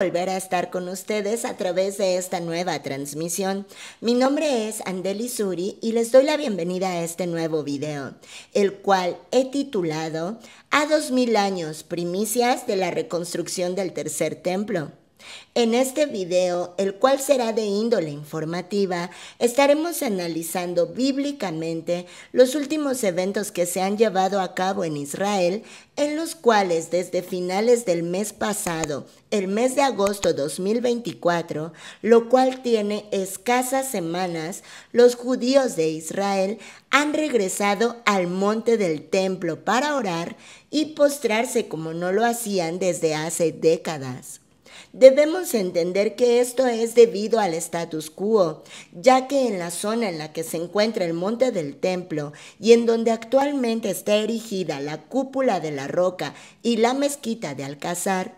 volver a estar con ustedes a través de esta nueva transmisión. Mi nombre es Andeli Suri y les doy la bienvenida a este nuevo video, el cual he titulado A 2000 años, primicias de la reconstrucción del tercer templo. En este video, el cual será de índole informativa, estaremos analizando bíblicamente los últimos eventos que se han llevado a cabo en Israel, en los cuales desde finales del mes pasado, el mes de agosto 2024, lo cual tiene escasas semanas, los judíos de Israel han regresado al monte del templo para orar y postrarse como no lo hacían desde hace décadas. Debemos entender que esto es debido al status quo, ya que en la zona en la que se encuentra el monte del templo y en donde actualmente está erigida la cúpula de la roca y la mezquita de Alcázar,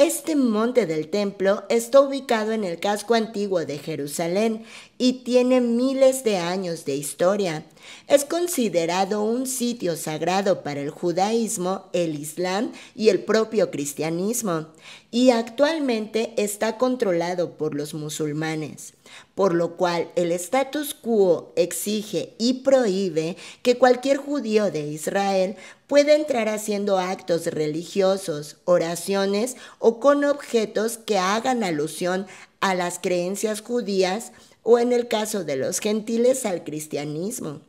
este monte del templo está ubicado en el casco antiguo de Jerusalén y tiene miles de años de historia. Es considerado un sitio sagrado para el judaísmo, el islam y el propio cristianismo, y actualmente está controlado por los musulmanes por lo cual el status quo exige y prohíbe que cualquier judío de Israel pueda entrar haciendo actos religiosos, oraciones o con objetos que hagan alusión a las creencias judías o en el caso de los gentiles al cristianismo.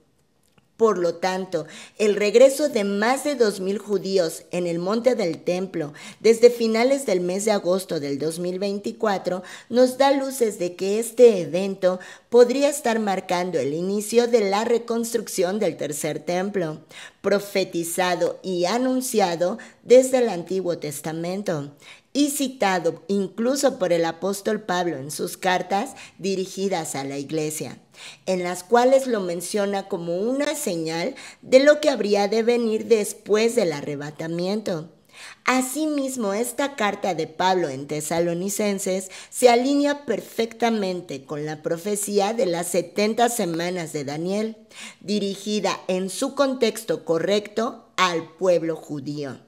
Por lo tanto, el regreso de más de 2.000 judíos en el monte del templo desde finales del mes de agosto del 2024 nos da luces de que este evento podría estar marcando el inicio de la reconstrucción del tercer templo, profetizado y anunciado desde el Antiguo Testamento y citado incluso por el apóstol Pablo en sus cartas dirigidas a la iglesia, en las cuales lo menciona como una señal de lo que habría de venir después del arrebatamiento. Asimismo, esta carta de Pablo en Tesalonicenses se alinea perfectamente con la profecía de las 70 semanas de Daniel, dirigida en su contexto correcto al pueblo judío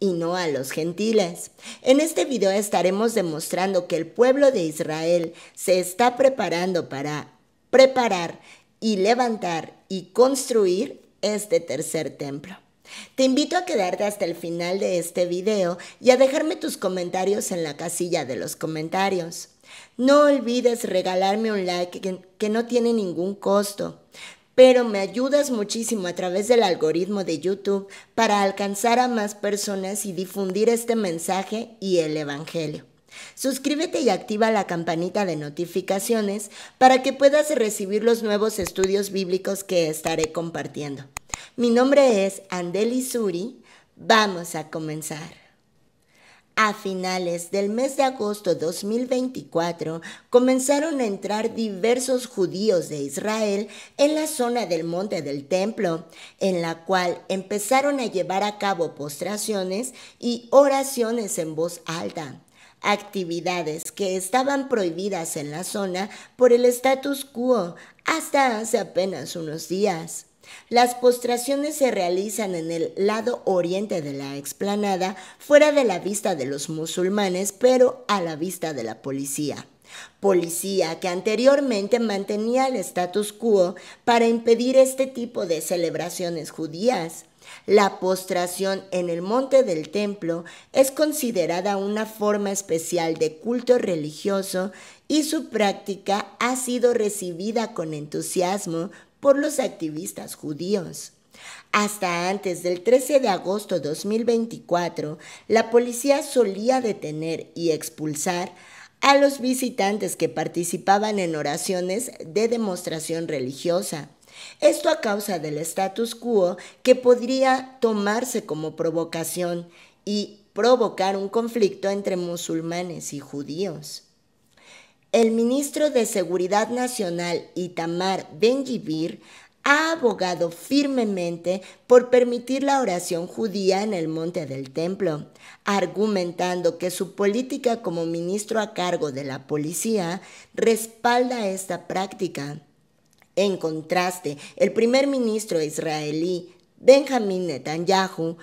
y no a los gentiles. En este video estaremos demostrando que el pueblo de Israel se está preparando para preparar y levantar y construir este tercer templo. Te invito a quedarte hasta el final de este video y a dejarme tus comentarios en la casilla de los comentarios. No olvides regalarme un like que, no tiene ningún costo pero me ayudas muchísimo a través del algoritmo de YouTube para alcanzar a más personas y difundir este mensaje y el Evangelio. Suscríbete y activa la campanita de notificaciones para que puedas recibir los nuevos estudios bíblicos que estaré compartiendo. Mi nombre es Andeli Suri. Vamos a comenzar. A finales del mes de agosto 2024 comenzaron a entrar diversos judíos de Israel en la zona del monte del templo, en la cual empezaron a llevar a cabo postraciones y oraciones en voz alta actividades que estaban prohibidas en la zona por el status quo hasta hace apenas unos días. Las postraciones se realizan en el lado oriente de la explanada, fuera de la vista de los musulmanes, pero a la vista de la policía. Policía que anteriormente mantenía el status quo para impedir este tipo de celebraciones judías. La postración en el monte del templo es considerada una forma especial de culto religioso y su práctica ha sido recibida con entusiasmo por los activistas judíos. Hasta antes del 13 de agosto de 2024, la policía solía detener y expulsar a los visitantes que participaban en oraciones de demostración religiosa. Esto a causa del status quo que podría tomarse como provocación y provocar un conflicto entre musulmanes y judíos. El ministro de Seguridad Nacional, Itamar ben ha abogado firmemente por permitir la oración judía en el monte del templo, argumentando que su política como ministro a cargo de la policía respalda esta práctica. En contraste, el primer ministro israelí Benjamin Netanyahu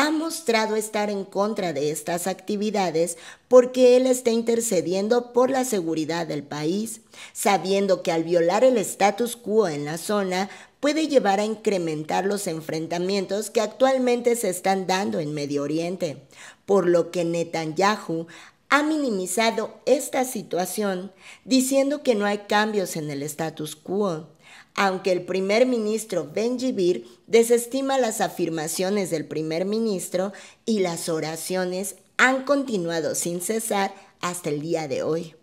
ha mostrado estar en contra de estas actividades porque él está intercediendo por la seguridad del país, sabiendo que al violar el status quo en la zona puede llevar a incrementar los enfrentamientos que actualmente se están dando en Medio Oriente, por lo que Netanyahu ha minimizado esta situación diciendo que no hay cambios en el status quo aunque el primer ministro Benjibir desestima las afirmaciones del primer ministro y las oraciones han continuado sin cesar hasta el día de hoy.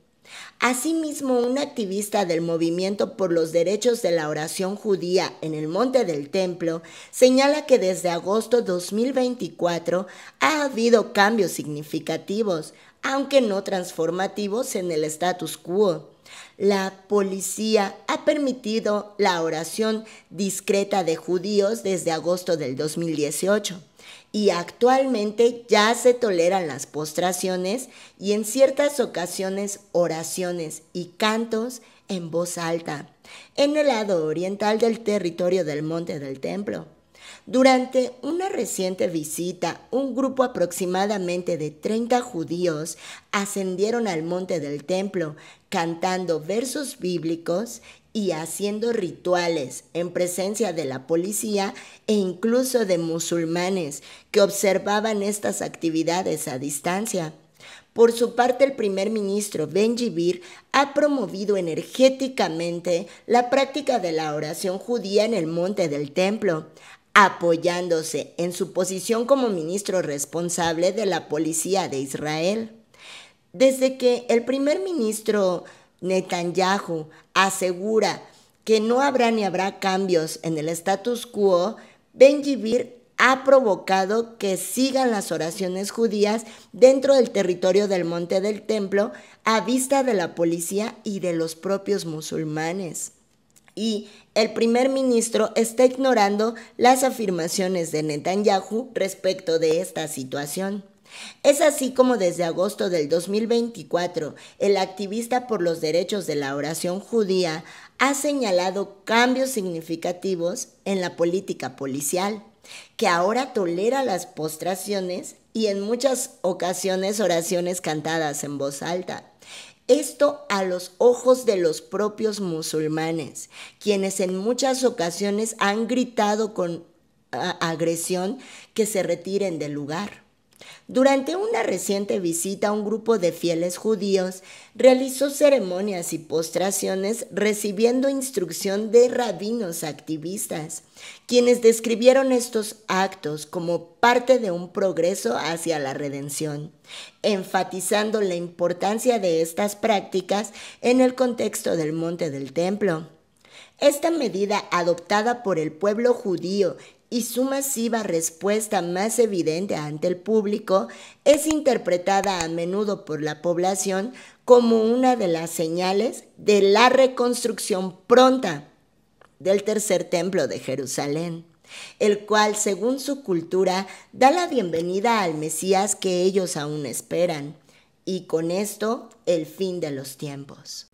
Asimismo, un activista del movimiento por los derechos de la oración judía en el Monte del Templo señala que desde agosto 2024 ha habido cambios significativos, aunque no transformativos en el status quo. La policía ha permitido la oración discreta de judíos desde agosto del 2018 y actualmente ya se toleran las postraciones y en ciertas ocasiones oraciones y cantos en voz alta en el lado oriental del territorio del monte del templo. Durante una reciente visita, un grupo aproximadamente de 30 judíos ascendieron al monte del templo cantando versos bíblicos y haciendo rituales en presencia de la policía e incluso de musulmanes que observaban estas actividades a distancia. Por su parte, el primer ministro Benjibir ha promovido energéticamente la práctica de la oración judía en el monte del templo, apoyándose en su posición como ministro responsable de la policía de Israel. Desde que el primer ministro Netanyahu asegura que no habrá ni habrá cambios en el status quo, Ben ha provocado que sigan las oraciones judías dentro del territorio del Monte del Templo a vista de la policía y de los propios musulmanes y el primer ministro está ignorando las afirmaciones de Netanyahu respecto de esta situación. Es así como desde agosto del 2024, el activista por los derechos de la oración judía ha señalado cambios significativos en la política policial, que ahora tolera las postraciones y en muchas ocasiones oraciones cantadas en voz alta. Esto a los ojos de los propios musulmanes, quienes en muchas ocasiones han gritado con ah, agresión que se retiren del lugar. Durante una reciente visita, un grupo de fieles judíos realizó ceremonias y postraciones recibiendo instrucción de rabinos activistas, quienes describieron estos actos como parte de un progreso hacia la redención, enfatizando la importancia de estas prácticas en el contexto del monte del templo. Esta medida adoptada por el pueblo judío y su masiva respuesta más evidente ante el público es interpretada a menudo por la población como una de las señales de la reconstrucción pronta del tercer templo de Jerusalén, el cual, según su cultura, da la bienvenida al Mesías que ellos aún esperan, y con esto el fin de los tiempos.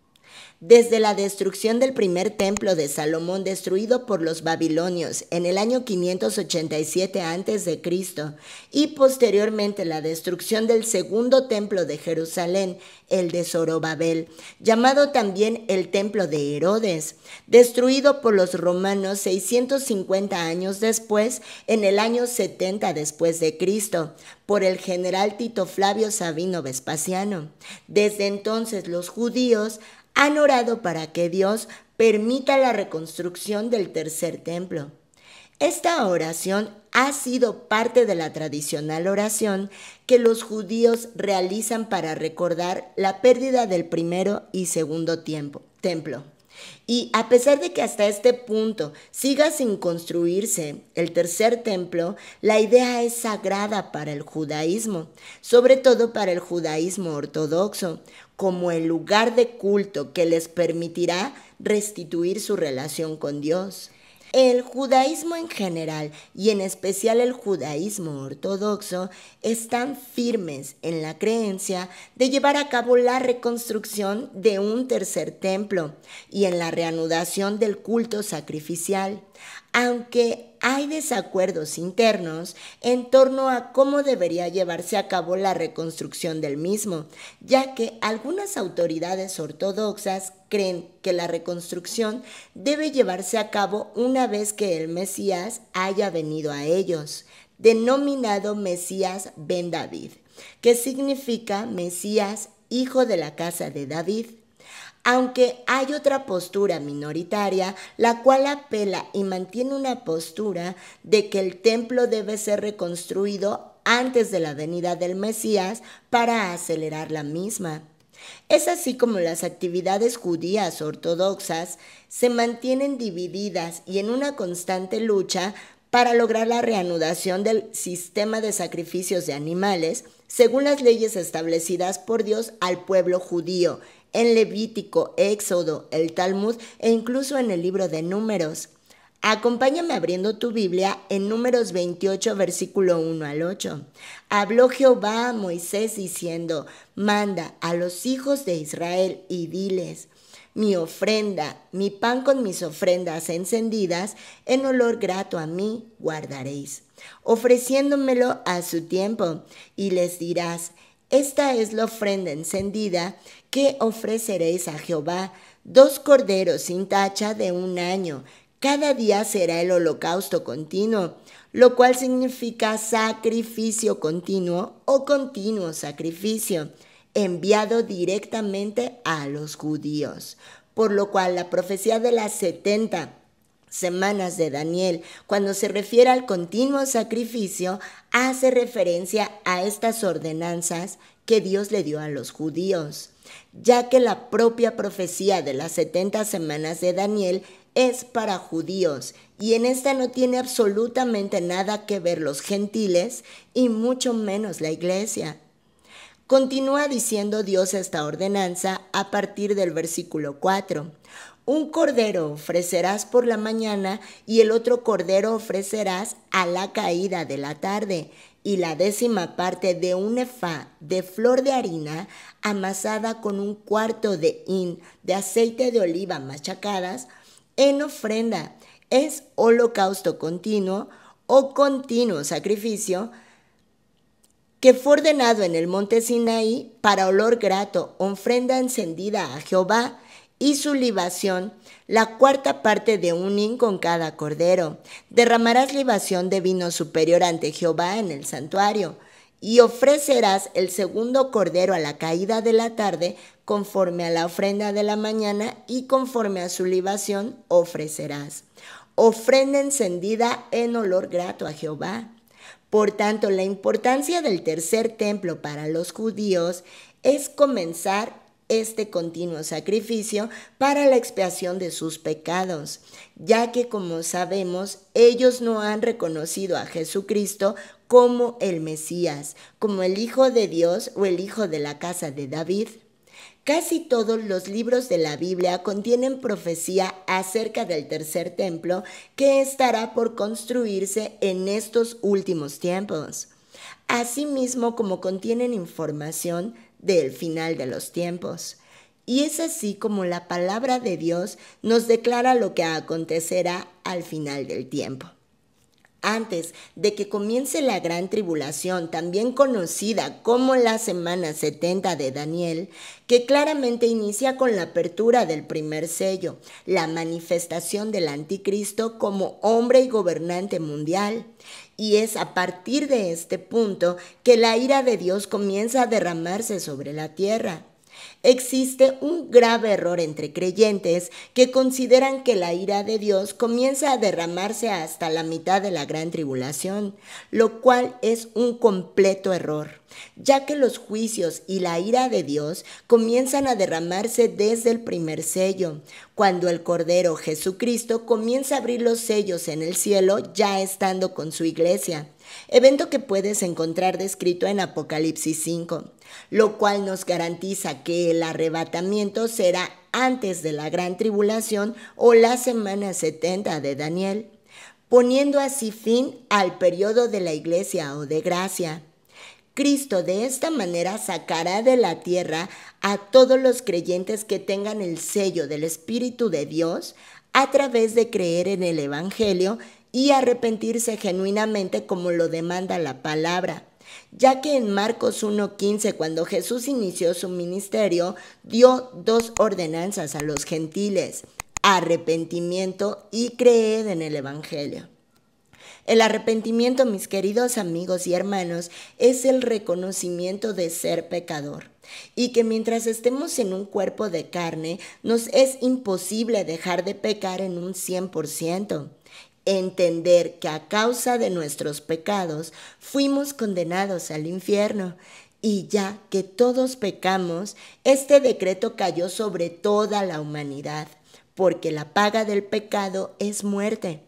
Desde la destrucción del primer templo de Salomón destruido por los babilonios en el año 587 a.C. y posteriormente la destrucción del segundo templo de Jerusalén, el de Zorobabel, llamado también el templo de Herodes, destruido por los romanos 650 años después en el año 70 después de Cristo por el general Tito Flavio Sabino Vespasiano. Desde entonces los judíos han orado para que Dios permita la reconstrucción del tercer templo. Esta oración ha sido parte de la tradicional oración que los judíos realizan para recordar la pérdida del primero y segundo templo. Y a pesar de que hasta este punto siga sin construirse el tercer templo, la idea es sagrada para el judaísmo, sobre todo para el judaísmo ortodoxo, como el lugar de culto que les permitirá restituir su relación con Dios. El judaísmo en general y en especial el judaísmo ortodoxo están firmes en la creencia de llevar a cabo la reconstrucción de un tercer templo y en la reanudación del culto sacrificial, aunque hay desacuerdos internos en torno a cómo debería llevarse a cabo la reconstrucción del mismo, ya que algunas autoridades ortodoxas creen que la reconstrucción debe llevarse a cabo una vez que el Mesías haya venido a ellos, denominado Mesías Ben David, que significa Mesías hijo de la casa de David aunque hay otra postura minoritaria, la cual apela y mantiene una postura de que el templo debe ser reconstruido antes de la venida del Mesías para acelerar la misma. Es así como las actividades judías ortodoxas se mantienen divididas y en una constante lucha para lograr la reanudación del sistema de sacrificios de animales según las leyes establecidas por Dios al pueblo judío en Levítico, Éxodo, el Talmud e incluso en el libro de números. Acompáñame abriendo tu Biblia en números 28, versículo 1 al 8. Habló Jehová a Moisés diciendo, manda a los hijos de Israel y diles, mi ofrenda, mi pan con mis ofrendas encendidas, en olor grato a mí guardaréis, ofreciéndomelo a su tiempo, y les dirás, esta es la ofrenda encendida ¿Qué ofreceréis a Jehová dos corderos sin tacha de un año. Cada día será el holocausto continuo, lo cual significa sacrificio continuo o continuo sacrificio, enviado directamente a los judíos. Por lo cual la profecía de las setenta semanas de Daniel, cuando se refiere al continuo sacrificio, hace referencia a estas ordenanzas que Dios le dio a los judíos ya que la propia profecía de las 70 semanas de Daniel es para judíos y en esta no tiene absolutamente nada que ver los gentiles y mucho menos la iglesia. Continúa diciendo Dios esta ordenanza a partir del versículo 4. Un cordero ofrecerás por la mañana y el otro cordero ofrecerás a la caída de la tarde y la décima parte de un efá de flor de harina amasada con un cuarto de hin de aceite de oliva machacadas en ofrenda. Es holocausto continuo o continuo sacrificio que fue ordenado en el monte Sinaí para olor grato, ofrenda encendida a Jehová y su libación, la cuarta parte de un hin con cada cordero. Derramarás libación de vino superior ante Jehová en el santuario, y ofrecerás el segundo cordero a la caída de la tarde, conforme a la ofrenda de la mañana y conforme a su libación ofrecerás. Ofrenda encendida en olor grato a Jehová. Por tanto, la importancia del tercer templo para los judíos es comenzar este continuo sacrificio para la expiación de sus pecados, ya que como sabemos, ellos no han reconocido a Jesucristo como el Mesías, como el Hijo de Dios o el Hijo de la casa de David. Casi todos los libros de la Biblia contienen profecía acerca del tercer templo que estará por construirse en estos últimos tiempos, Asimismo, como contienen información del final de los tiempos. Y es así como la palabra de Dios nos declara lo que acontecerá al final del tiempo. Antes de que comience la gran tribulación, también conocida como la semana 70 de Daniel, que claramente inicia con la apertura del primer sello, la manifestación del anticristo como hombre y gobernante mundial, y es a partir de este punto que la ira de Dios comienza a derramarse sobre la tierra. Existe un grave error entre creyentes que consideran que la ira de Dios comienza a derramarse hasta la mitad de la gran tribulación, lo cual es un completo error, ya que los juicios y la ira de Dios comienzan a derramarse desde el primer sello. Cuando el Cordero Jesucristo comienza a abrir los sellos en el cielo ya estando con su iglesia evento que puedes encontrar descrito en Apocalipsis 5, lo cual nos garantiza que el arrebatamiento será antes de la gran tribulación o la semana 70 de Daniel, poniendo así fin al periodo de la iglesia o de gracia. Cristo de esta manera sacará de la tierra a todos los creyentes que tengan el sello del Espíritu de Dios a través de creer en el Evangelio y arrepentirse genuinamente como lo demanda la palabra ya que en Marcos 1.15, cuando Jesús inició su ministerio, dio dos ordenanzas a los gentiles, arrepentimiento y creed en el Evangelio. El arrepentimiento, mis queridos amigos y hermanos, es el reconocimiento de ser pecador y que mientras estemos en un cuerpo de carne, nos es imposible dejar de pecar en un 100% entender que a causa de nuestros pecados fuimos condenados al infierno. Y ya que todos pecamos, este decreto cayó sobre toda la humanidad, porque la paga del pecado es muerte.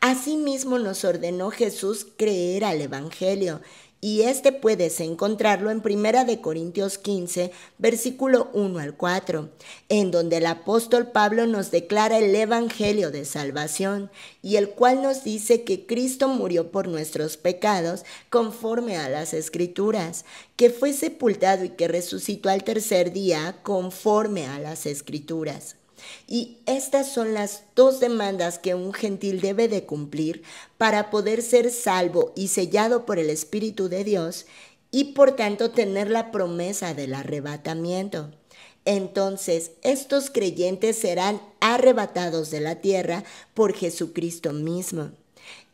Asimismo nos ordenó Jesús creer al Evangelio, y este puedes encontrarlo en Primera de Corintios 15, versículo 1 al 4, en donde el apóstol Pablo nos declara el evangelio de salvación y el cual nos dice que Cristo murió por nuestros pecados conforme a las escrituras, que fue sepultado y que resucitó al tercer día conforme a las escrituras y estas son las dos demandas que un gentil debe de cumplir para poder ser salvo y sellado por el Espíritu de Dios y por tanto tener la promesa del arrebatamiento. Entonces estos creyentes serán arrebatados de la tierra por Jesucristo mismo,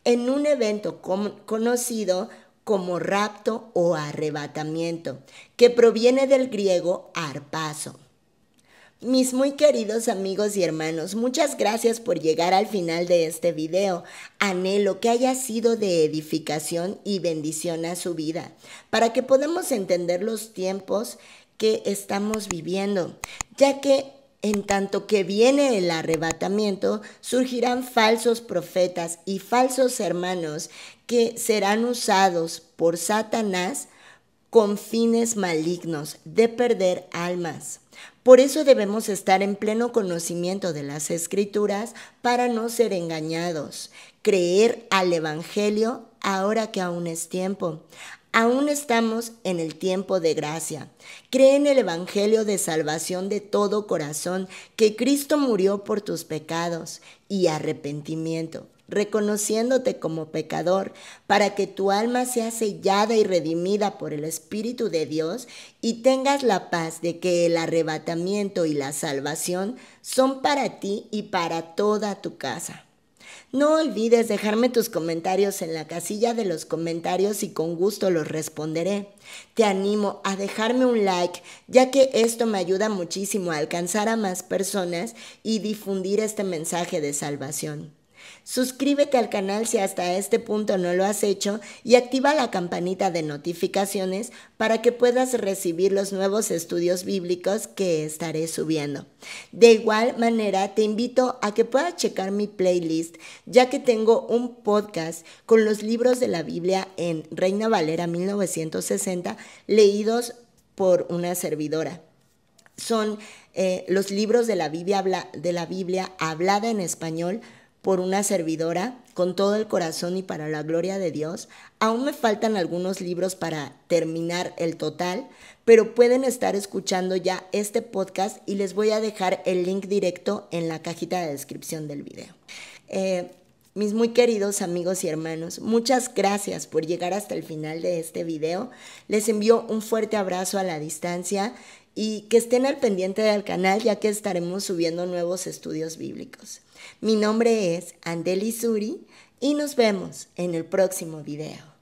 en un evento conocido como rapto o arrebatamiento, que proviene del griego arpaso. Mis muy queridos amigos y hermanos, muchas gracias por llegar al final de este video. Anhelo que haya sido de edificación y bendición a su vida, para que podamos entender los tiempos que estamos viviendo, ya que en tanto que viene el arrebatamiento, surgirán falsos profetas y falsos hermanos que serán usados por Satanás con fines malignos de perder almas. Por eso debemos estar en pleno conocimiento de las escrituras para no ser engañados, creer al Evangelio ahora que aún es tiempo. Aún estamos en el tiempo de gracia. Cree en el Evangelio de salvación de todo corazón, que Cristo murió por tus pecados y arrepentimiento reconociéndote como pecador, para que tu alma sea sellada y redimida por el Espíritu de Dios y tengas la paz de que el arrebatamiento y la salvación son para ti y para toda tu casa. No olvides dejarme tus comentarios en la casilla de los comentarios y con gusto los responderé. Te animo a dejarme un like, ya que esto me ayuda muchísimo a alcanzar a más personas y difundir este mensaje de salvación. Suscríbete al canal si hasta este punto no lo has hecho y activa la campanita de notificaciones para que puedas recibir los nuevos estudios bíblicos que estaré subiendo. De igual manera, te invito a que puedas checar mi playlist, ya que tengo un podcast con los libros de la Biblia en Reina Valera 1960 leídos por una servidora. Son eh, los libros de la, de la Biblia hablada en español por una servidora con todo el corazón y para la gloria de Dios. Aún me faltan algunos libros para terminar el total, pero pueden estar escuchando ya este podcast y les voy a dejar el link directo en la cajita de descripción del video. Eh, mis muy queridos amigos y hermanos, muchas gracias por llegar hasta el final de este video. Les envío un fuerte abrazo a la distancia y que estén al pendiente del canal ya que estaremos subiendo nuevos estudios bíblicos. Mi nombre es Andeli Suri y nos vemos en el próximo video.